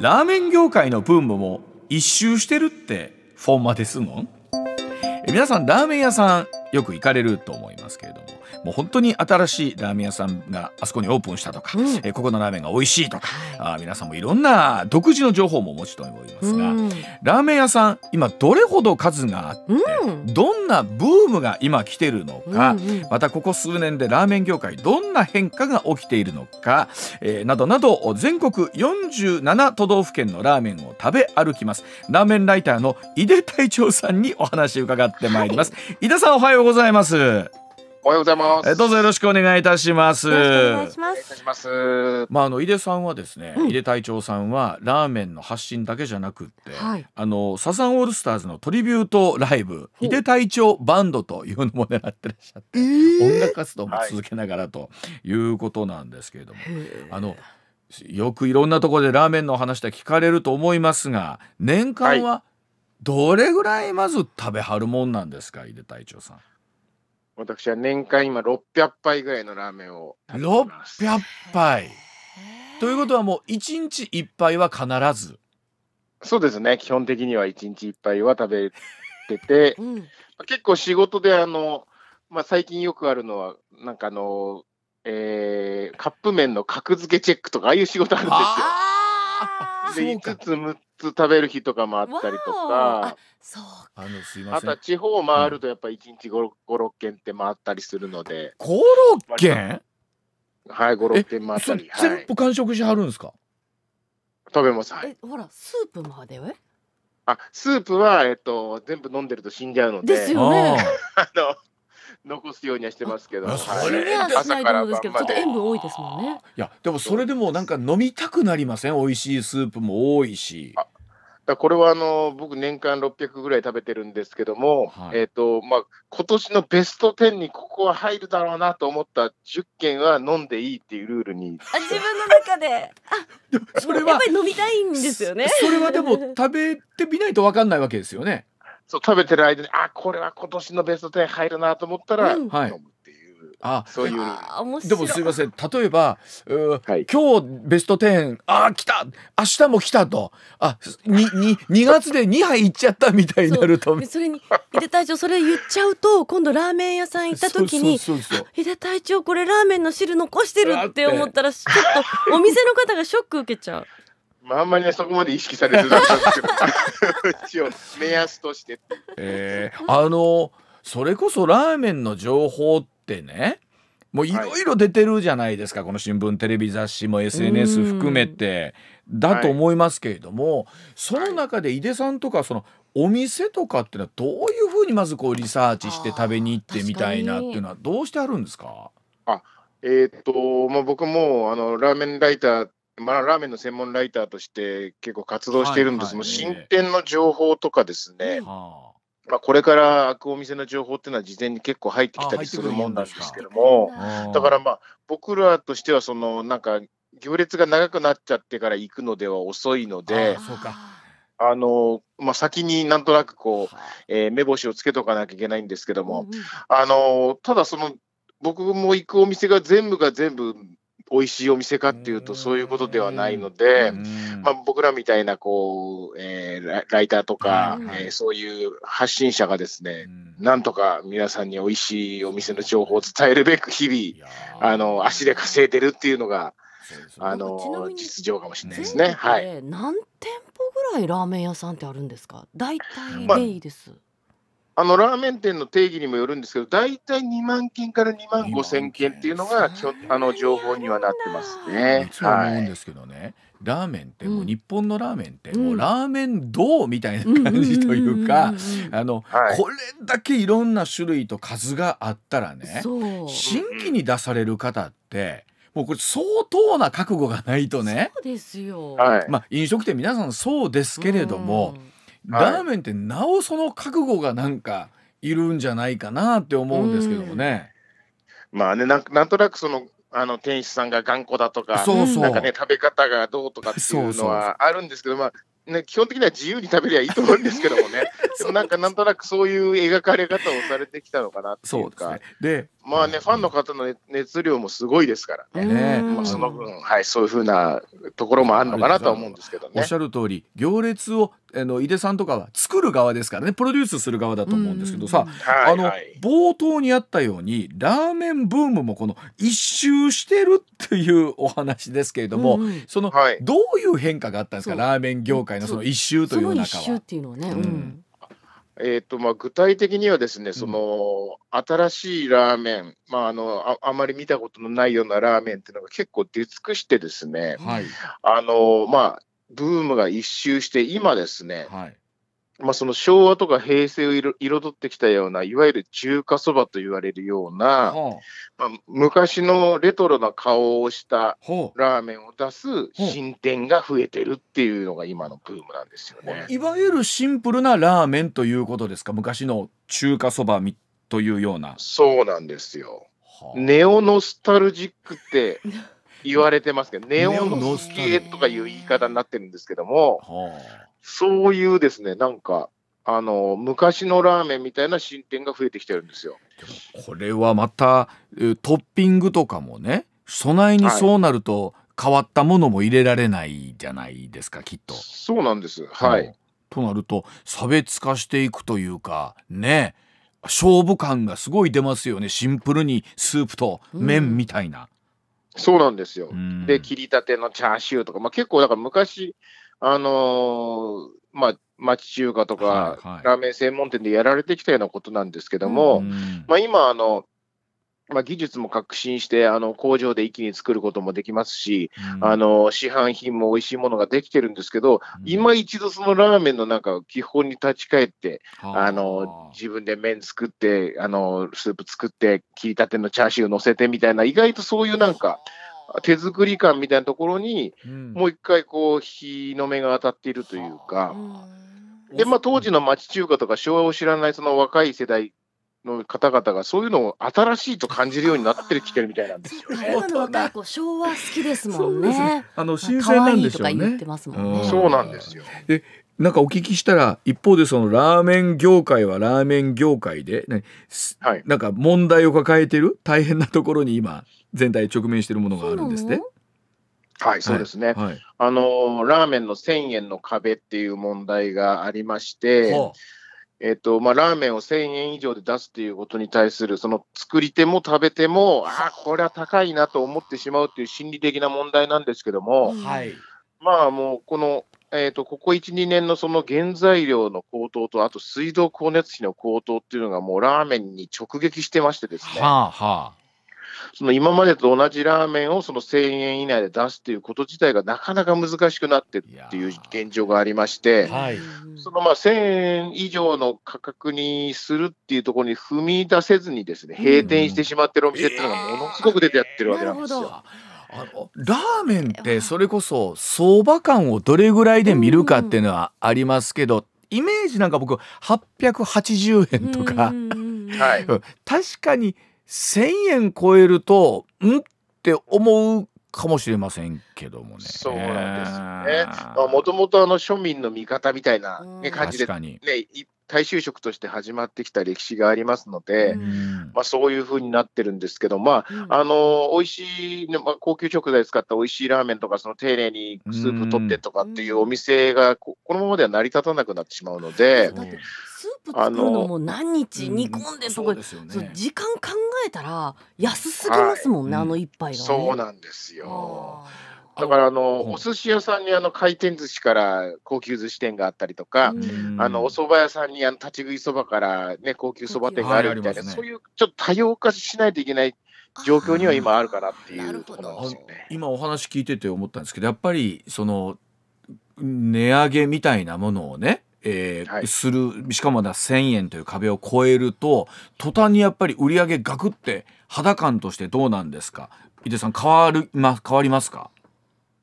ラーメン業界のブームも一周してるってフォンマですもん皆さんラーメン屋さんよく行かれると思いますけれどももう本当に新しいラーメン屋さんがあそこにオープンしたとか、うん、えここのラーメンが美味しいとか、はい、あ皆さんもいろんな独自の情報もお持ちと思いますが、うん、ラーメン屋さん今どれほど数があって、うん、どんなブームが今来てるのか、うんうん、またここ数年でラーメン業界どんな変化が起きているのか、えー、などなど全国47都道府県のラーメンを食べ歩きますラーメンライターの井出隊長さんにお話伺ってまいります、はい、井出さんおはようございますおはようございます。どうぞよろしくお願いいたします。お願いします。ますまああの井出さんはですね、うん、井出隊長さんはラーメンの発信だけじゃなくって、はい、あのサザンオールスターズのトリビュートライブ井出隊長バンドというのも狙ってらっしゃって、えー、音楽活動も続けながらということなんですけれども、はい、あの。よくいろんなところでラーメンの話で聞かれると思いますが年間はどれぐらいまず食べはるもんなんですか、はい、井出隊長さん。私は年間今600杯ぐらいのラーメンを食べてます600杯ということはもう1日1杯は必ずそうですね基本的には1日1杯は食べてて、うん、結構仕事であの、まあ、最近よくあるのはなんかあの、えー、カップ麺の格付けチェックとかああいう仕事あるんですよ。で5つ6食べる日とかもあったりとか、あのすいませんあと地方回るとやっぱ一日5、6軒って回ったりするので。5、6軒はい、5、6軒回ったり。全部完食しはるんですか食べます、はい。ほら、スープまであ、スープは、えっと、全部飲んでると死んじゃうので。ですよね。あ の残すようにはしてますけど。それでは少ないと思うんですけど、ちょっと塩分多いですもんね。いや、でもそれでもなんか飲みたくなりません。美味しいスープも多いし。これはあの僕、年間600ぐらい食べてるんですけども、はい、えーとまあ今年のベスト10にここは入るだろうなと思った10件は飲んでいいっていうルールにあ自分の中で、あそれはやっぱり飲みたいんですよね。それはでも、食べてみないと分かんないわけですよね。そう食べてる間にあこれは今年のベスト10入るなと思ったら、うん、飲むっていう、はい、あそういうでもすいません例えば、はい、今日ベスト10あ来た明日も来たとあにに2月で2杯いっちゃったみたいになるとそれに井手隊長それ言っちゃうと今度ラーメン屋さん行った時に井手隊長これラーメンの汁残してるって思ったらちょっとお店の方がショック受けちゃう。まあ、あんまりね、そこまで意識されてなかったんですけど、一応、目安として。えー、あの、それこそラーメンの情報ってね、もういろいろ出てるじゃないですか、はい、この新聞、テレビ、雑誌も SNS 含めてだと思いますけれども、はい、その中で井出さんとか、そのお店とかってのはどういうふうにまずこうリサーチして食べに行ってみたいなっていうのはどうしてあるんですかあえー、っと、まあ、僕もあのラーメンライターまあ、ラーメンの専門ライターとして結構活動しているんです、はいはい、新店の情報とかですね、はあ、まあ、これから開くお店の情報っていうのは事前に結構入ってきたりするもんなんですけども、だからまあ僕らとしてはそのなんか行列が長くなっちゃってから行くのでは遅いので。あのまあ、先になんとなくこう、えー、目星をつけとかなきゃいけないんですけども、うん、あのただその僕も行くお店が全部が全部美味しいお店かっていうと、そういうことではないので、まあ、僕らみたいなこう、えー、ライターとか、えー、そういう発信者がですね、なんとか皆さんに美味しいお店の情報を伝えるべく、日々あの、足で稼いでるっていうのが、あの実情かもしれないですね。はい。何店舗ぐらいラーメン屋さんってあるんですか。大体でいいです。まああのラーメン店の定義にもよるんですけど、大体2万件から2万5千件っていうのがあの情報にはなってますね。そう思うんですけどね、はい、ラーメンってもう日本のラーメンってもうラーメンうみたいな感じというか、あの、はい、これだけいろんな種類と数があったらね、新規に出される方って。もうこれ相当な覚悟がないとね。そうですよ。まあ飲食店皆さんそうですけれども、うんラーメンってなおその覚悟がなんかいるんじゃないかなって思うんですけどもね。まあねなんなんとなくそのあの店主さんが頑固だとか、なんかね、食べ方がどうとかっていうのはあるんですけど、まあ、ね、基本的には自由に食べりゃいいと思うんですけどもね、でもなんかなんとなくそういう描かれ方をされてきたのかなっていうか、うで、ね、まあね、うん、ファンの方の熱量もすごいですからね、ねまあ、その分、はい、そういうふうなところもあるのかなとは思うんですけどね。おっしゃる通り、行列をあの井出さんとかは作る側ですからねプロデュースする側だと思うんですけどさ、はいあの冒頭にあったようにラーメンブームもこの一周してるっていうお話ですけれども、うん、その、はい、どういう変化があったんですかラーメン業界のその一周という中は。その一周っていうのはね、うんえーとまあ、具体的にはですね、その、うん、新しいラーメン、まああのあ、あまり見たことのないようなラーメンっていうのが結構出尽くしてですね、はい、あのまあ、ブームが一周して、今ですね、はい、まあ、その昭和とか平成を彩ってきたような、いわゆる中華そばと言われるような、まあ、昔のレトロな顔をしたラーメンを出す新店が増えてるっていうのが今のブームなんですよね。いわゆるシンプルなラーメンということですか、昔の中華そばというような。そうなんですよ。ネオノスタルジックって 言われてますけど、ネオのス系とかいう言い方になってるんですけども、そういうですね、なんか、あの昔のラーメンみたいな進展が増えてきてるんですよ。これはまたトッピングとかもね備えにそうなると変わったものも入れられないじゃないですかきっと。そうなんです、はい、となると差別化していくというかね勝負感がすごい出ますよねシンプルにスープと麺みたいな。うんそうなんですよ。で、切りたてのチャーシューとか、まあ、結構だから昔、あのー、まあ、町中華とか、ラーメン専門店でやられてきたようなことなんですけども、まあ、今あの、まあ、技術も革新して、あの工場で一気に作ることもできますし、うん、あの市販品も美味しいものができてるんですけど、うん、今一度そのラーメンのなんか基本に立ち返って、あの自分で麺作ってあの、スープ作って、切りたてのチャーシュー乗せてみたいな、意外とそういうなんか、手作り感みたいなところに、うん、もう一回こう、日の目が当たっているというか。で、まあ、当時の町中華とか昭和を知らないその若い世代の方々がそういうのを新しいと感じるようになってきてるみたいなんですよね。今の若い子昭和好きですもんね。あの新鮮なんでしょうね。そうなんですよ。でなんかお聞きしたら一方でそのラーメン業界はラーメン業界で、はい、なんか問題を抱えてる大変なところに今全体直面してるものがあるんですね。はい、そうですね、はいはい、あのラーメンの1000円の壁っていう問題がありまして、はあえっ、とまあ、ラーメンを1000円以上で出すっていうことに対する、その作り手も食べても、ああ、これは高いなと思ってしまうっていう心理的な問題なんですけども、はい、まあもう、この、えっ、ー、とここ1、2年のその原材料の高騰と、あと水道光熱費の高騰っていうのが、もうラーメンに直撃してましてですね。はあはあその今までと同じラーメンをその1000円以内で出すということ自体がなかなか難しくなってるっていう現状がありまして、はい、そのまあ1000円以上の価格にするっていうところに踏み出せずにですね、閉店してしまってるお店っていうのがものすごく出てやってるわけなんですよ。えーあのラーメンってそれこそ相場感をどれぐらいで見るかっていうのはありますけど、イメージなんか僕880円とか、うんうんうん、確かに1,000円超えるとんって思うかもしれませんけどもね。そうなんですね。もともとあの庶民の味方みたいな、ね、感じで、ね、大衆食として始まってきた歴史がありますので、うまあ、そういうふうになってるんですけど、まあ、あの美味しい、ね、まあ、高級食材使った美味しいラーメンとか、その丁寧にスープ取ってとかっていうお店がこ、このままでは成り立たなくなってしまうので。スープ作るのも何日煮込んでうか、うんね、時間考えたら安すぎますもんね、はい、あの一杯が、ね、そうなんですよだからあの、お寿司屋さんにあの回転寿司から高級寿司店があったりとか、うん、あのお蕎麦屋さんにあの立ち食いそばからね高級そば店があるみたいな、はいね、そういうちょっと多様化しないといけない状況には今あるかなっていうところですよね。今お話聞いてて思ったんですけど、やっぱりその値上げみたいなものをね。えー、はい、するしかもだ1,000円という壁を超えると途端にやっぱり売り上げガクって肌感としてどうなんですか井出さん変わる、ま、変わりますか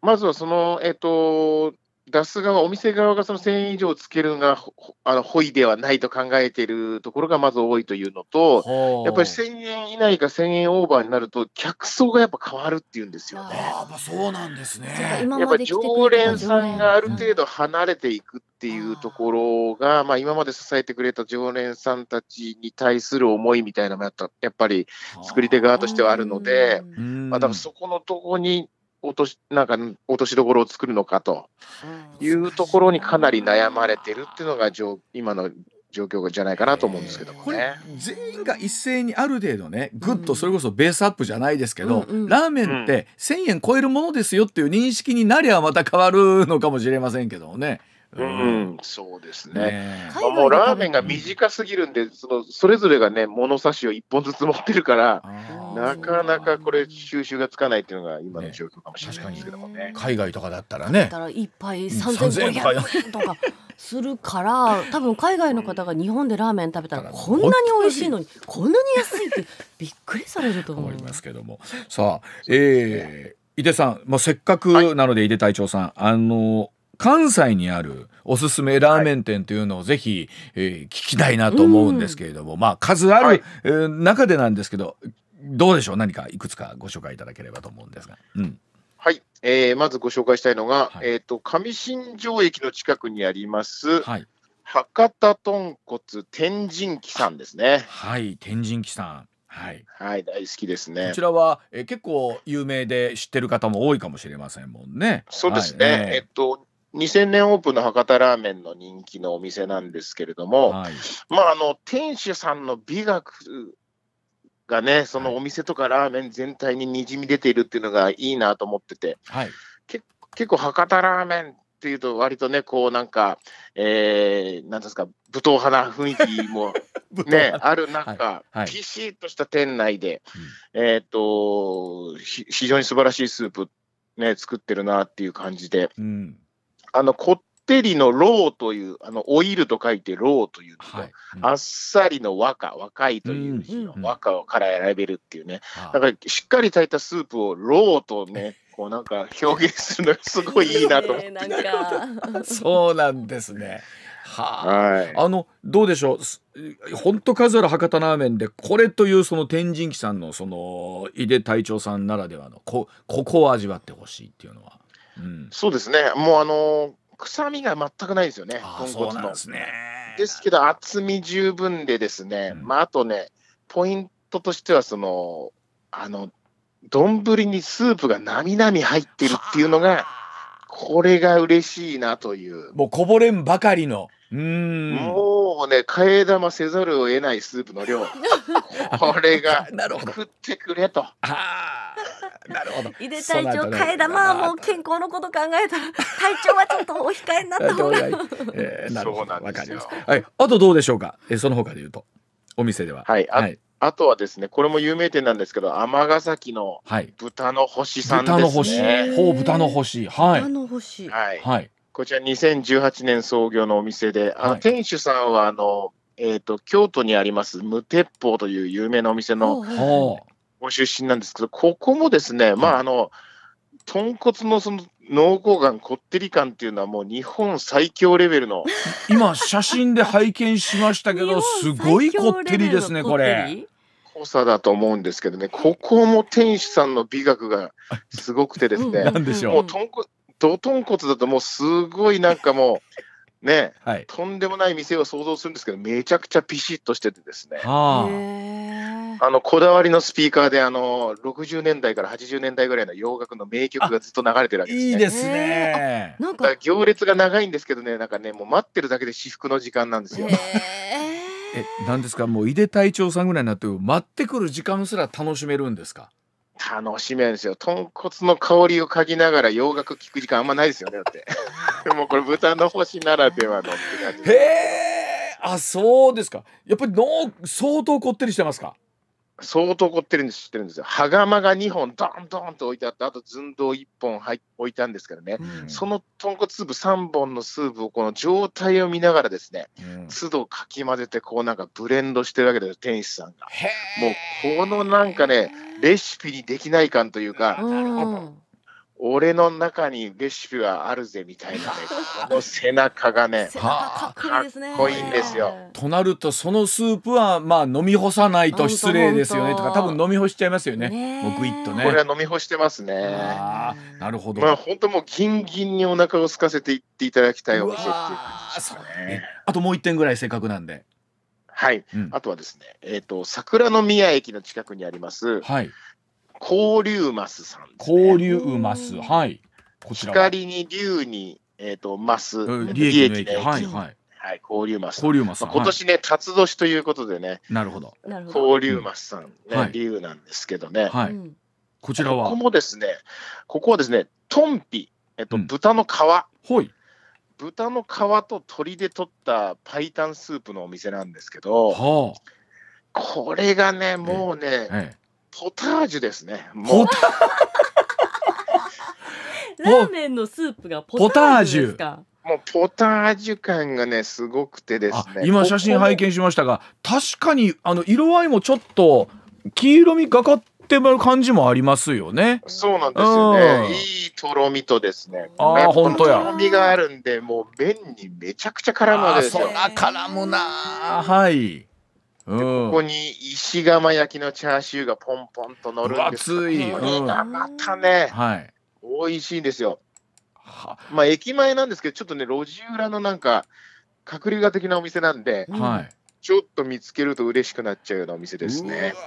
まずはその、えーと、と出す側、お店側がその1000円以上つけるのがあのホイではないと考えているところがまず多いというのと、やっぱり1000円以内か1000円オーバーになると、客層がやっぱ変わるっていうんですよね。あまあ、そうなんですねやっぱ常連さんがある程度離れていくっていうところが、まあ、今まで支えてくれた常連さんたちに対する思いみたいなのもやったやっぱり作り手側としてはあるので、まあ、だからそこのとこに落としなんか落としどころを作るのかというところにかなり悩まれてるっていうのが今の状況じゃないかなと思うんですけどもね。全員が一斉にある程度ねぐっとそれこそベースアップじゃないですけど、うんうん、ラーメンって1,000円超えるものですよっていう認識になりゃまた変わるのかもしれませんけどもね。うん、うん、そうですね、ねまあ、もうラーメンが短すぎるんで、そのそれぞれがね、物差しを1本ずつ持ってるから、なかなかこれ、収集がつかないっていうのが今の状況かもしれないですけどもね。ね海外とかだったらね。だったら1杯3500円とかするから、多分海外の方が日本でラーメン食べたら、こんなに美味しいのに、こんなに安いって、びっくりされると思いま すけども。さあ、えー、井手さん、まあ、せっかくなので、井手隊長さん、はい、あの関西にあるおすすめラーメン店というのをぜひ、えー、聞きたいなと思うんですけれども、うん、まあ数ある、はい、えー、中でなんですけどどうでしょう何かいくつかご紹介いただければと思うんですが。うんはい、えー、まずご紹介したいのが、はい、えーと、上新庄駅の近くにあります、はい、博多豚骨天神木さんですね。はい天神木さんはい、はい、大好きですね。こちらは、え結構有名で知ってる方も多いかもしれませんもんね。そうですね。はい、えっと2000年オープンの博多ラーメンの人気のお店なんですけれども、はい、まあ、あの店主さんの美学がね、そのお店とかラーメン全体ににじみ出ているっていうのがいいなと思ってて、はい、け結構博多ラーメンっていうと、割とね、こうなんか、えー、なんですか、武闘派な雰囲気も ね、ある中、はいはい、ピシッとした店内で、えっ、と、非常に素晴らしいスープ、ね、作ってるなっていう感じで。うんあのこってりのローという、あのオイルと書いてローというはい、うん、あっさりの和歌、若いというの和歌から選べるっていうね、だからしっかり炊いたスープをローとね、こうなんか表現するのがすごいいいなと思って。そうなんですね。はあ、はい、あのどうでしょう本当数ある博多ラーメンでこれというその天神記さんのその井出隊長さんならではのこここを味わってほしいっていうのは。そうですね、もうあの臭みが全くないですよね、豚骨の。ですね、ですけど、厚み十分でですね、うん、まあ、あとね、ポイントとしては、その、あの、丼にスープがなみなみ入ってるっていうのが、これが嬉しいなという。もうこぼれんばかりの。うもうね、替え玉せざるを得ないスープの量、これが食ってくれと。なるほど。井出隊長、替え玉はもう健康のこと考えたら、体調はちょっとお控えになった方が。えー、なるほど。わかります。はい、あとどうでしょうか。えその他で言うと、お店では。はい。あ、はいあとはですね、これも有名店なんですけど、尼崎の豚の星さんですね。はい、豚の星。ほう、豚の星。はい。豚の星。はい。はい、こちら2018年創業のお店で、あの、店主さんはあの、えっ、ー、と、京都にあります無鉄砲という有名なお店のご出身なんですけど、ここもですね、まああの、豚骨のその濃厚感、こってり感っていうのはもう日本最強レベルの。今写真で拝見しましたけど、すごいこってりですね、これ。濃さだと思うんですけどね、ここも店主さんの美学がすごくてですね、ん、でしょうもう豚骨、ど豚骨だともうすごいなんかもう、ね、はい、とんでもない店を想像するんですけど、めちゃくちゃピシッとしててですね。はああのこだわりのスピーカーであの60年代から80年代ぐらいの洋楽の名曲がずっと流れてるわけです、ね、いいですね。なんか行列が長いんですけどね、なんかねもう待ってるだけで至福の時間なんですよ。え、なんですかもう井出隊長さんぐらいになって待ってくる時間すら楽しめるんですか。楽しめるんですよ。豚骨の香りを嗅ぎながら洋楽聴く時間あんまないですよね。だって。もうこれ豚の星ならではのって感じ。へえ。あ、そうですか。やっぱり脳相当こってりしてますか。相当凝ってるんです、知ってるんですよ。羽釜が2本、ドンドンと置いてあって、あと寸胴1本入置いたんですけどね、うん、その豚骨スープ3本のスープを、この状態を見ながらですね、うん、都度かき混ぜて、こうなんかブレンドしてるわけですよ、店主さんが。もうこのなんかね、レシピにできない感というか、ほど。俺の中にレシピはあるぜみたいなね、この背中がね、かっこいいんですよ。となると、そのスープはまあ飲み干さないと失礼ですよねとか、多分飲み干しちゃいますよね、ねもうとね。これは飲み干してますね。なるほど。まあ本当もうギンギンにお腹を空かせていっていただきたいお店っていう感じですね。あともう一点ぐらいせっかくなんで。はい、うん、あとはですね、えーと、と桜宮駅の近くにあります、はいコーリューマスさんです、ね。コーリューマス。はい。こちらは。光に竜に、えっ、ー、と、マス。利益の益。はい、はい。はい、交流マス。交流マス。まあ、今年ね、辰年ということでね。なるほど。交流マスさんね、うんなんですけどね。はい。こちらは。ここもですね、ここはですね、トンピ、えっと、うん、豚の皮。ほい。豚の皮と鶏で取った白湯スープのお店なんですけど、はあ、これがね、もうね、えええポタージュですね。もう。ラーメンのスープがポタージュですか。もうポタージュ感がねすごくてですね。今写真拝見しましたが、確かにあの色合いもちょっと黄色みがかってう感じもありますよね。そうなんですよね。いいとろみとですね。ああ本当や。とろみがあるんで、もう麺にめちゃくちゃ絡むわけですよ。そ絡むな。はい。ここに石窯焼きのチャーシューがポンポンと乗るんです熱これがまたね、はい、美味しいんですよ。まあ、駅前なんですけど、ちょっとね、路地裏のなんか、隠れ家的なお店なんで、はい、ちょっと見つけると嬉しくなっちゃうようなお店ですね。う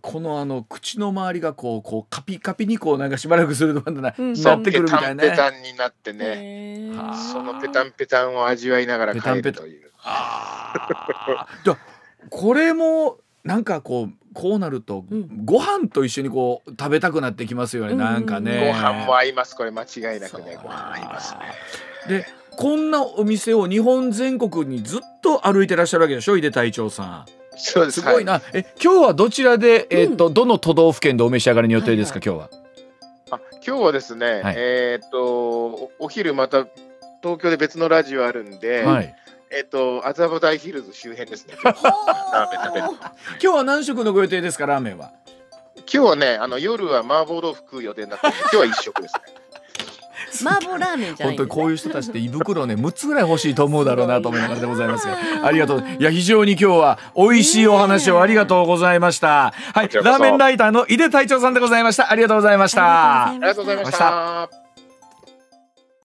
このあの口の周りがこうこうカピカピにこうなんかしばらくするとまだな、うん、なってくるみたいな、ね、ペタンペタンになってねそのペタンペタンを味わいながら帰るというペタンペタンああこれもなんかこうこうなると、ご飯と一緒にこう食べたくなってきますよね、うん、なんかねご飯も合いますこれ間違いなくねご飯合いますねでこんなお店を日本全国にずっと歩いてらっしゃるわけでしょ井出隊長さんそうです。すごいな。え、今日はどちらで、えっ、ー、と、どの都道府県でお召し上がりの予定ですか、はいはい、今日は。あ、今日はですね、はい、えっと、お昼また東京で別のラジオあるんで。はい。えっと、麻布台ヒルズ周辺ですね。今日今日は何食のご予定ですか、ラーメンは。今日はね、あの夜は麻婆豆腐食う予定になって、今日は一食ですね。麻婆ラーメンじゃない、ね、本当にこういう人たちって胃袋ね六つぐらい欲しいと思うだろうなと思いながらでございますが ありがとういや非常に今日は美味しいお話をありがとうございました、はいラーメンライターの井出隊長さんでございましたありがとうございましたありがとうございました